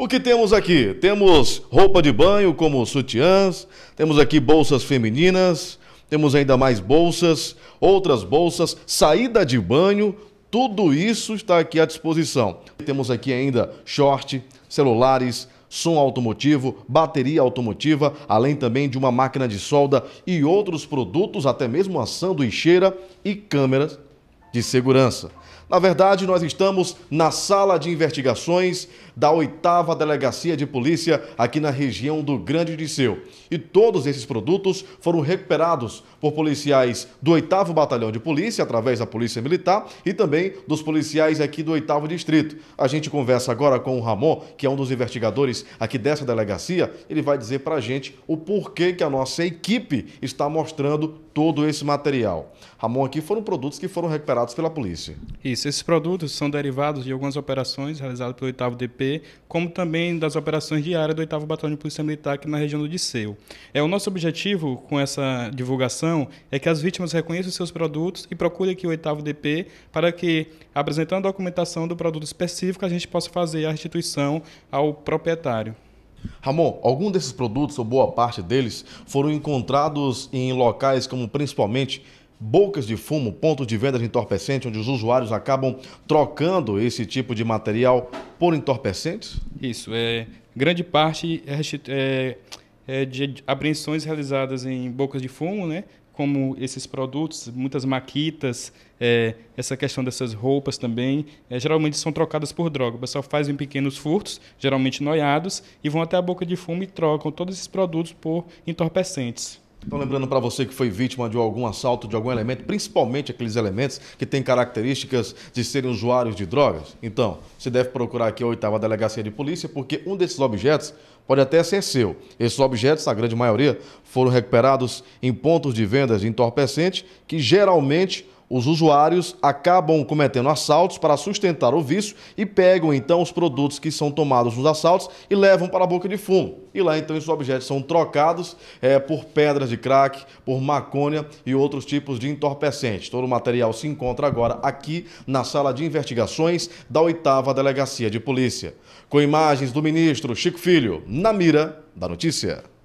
O que temos aqui? Temos roupa de banho, como sutiãs, temos aqui bolsas femininas, temos ainda mais bolsas, outras bolsas, saída de banho, tudo isso está aqui à disposição. Temos aqui ainda short, celulares, som automotivo, bateria automotiva, além também de uma máquina de solda e outros produtos, até mesmo a sanduicheira e câmeras de segurança. Na verdade, nós estamos na sala de investigações da oitava delegacia de polícia aqui na região do Grande Diceu. E todos esses produtos foram recuperados por policiais do oitavo batalhão de polícia, através da Polícia Militar, e também dos policiais aqui do oitavo distrito. A gente conversa agora com o Ramon, que é um dos investigadores aqui dessa delegacia. Ele vai dizer para a gente o porquê que a nossa equipe está mostrando todo esse material. Ramon, aqui foram produtos que foram recuperados pela polícia. Isso, esses produtos são derivados de algumas operações realizadas pelo 8 DP, como também das operações diárias do 8 Batalhão de Polícia Militar aqui na região do Disseu. É, o nosso objetivo com essa divulgação é que as vítimas reconheçam seus produtos e procurem aqui o 8 DP para que, apresentando a documentação do produto específico, a gente possa fazer a restituição ao proprietário. Ramon, algum desses produtos, ou boa parte deles, foram encontrados em locais como principalmente bocas de fumo, pontos de venda de entorpecente, onde os usuários acabam trocando esse tipo de material por entorpecentes? Isso, é grande parte é, é, é, de apreensões realizadas em bocas de fumo, né, como esses produtos, muitas maquitas, é, essa questão dessas roupas também, é, geralmente são trocadas por droga. O pessoal faz em pequenos furtos, geralmente noiados, e vão até a boca de fumo e trocam todos esses produtos por entorpecentes. Então, lembrando para você que foi vítima de algum assalto de algum elemento, principalmente aqueles elementos que têm características de serem usuários de drogas, então você deve procurar aqui a oitava delegacia de polícia, porque um desses objetos pode até ser seu. Esses objetos, a grande maioria, foram recuperados em pontos de vendas de entorpecente, que geralmente os usuários acabam cometendo assaltos para sustentar o vício e pegam então os produtos que são tomados nos assaltos e levam para a boca de fumo. E lá então esses objetos são trocados é, por pedras de crack, por maconha e outros tipos de entorpecentes. Todo o material se encontra agora aqui na sala de investigações da 8 Delegacia de Polícia. Com imagens do ministro Chico Filho, na mira da notícia.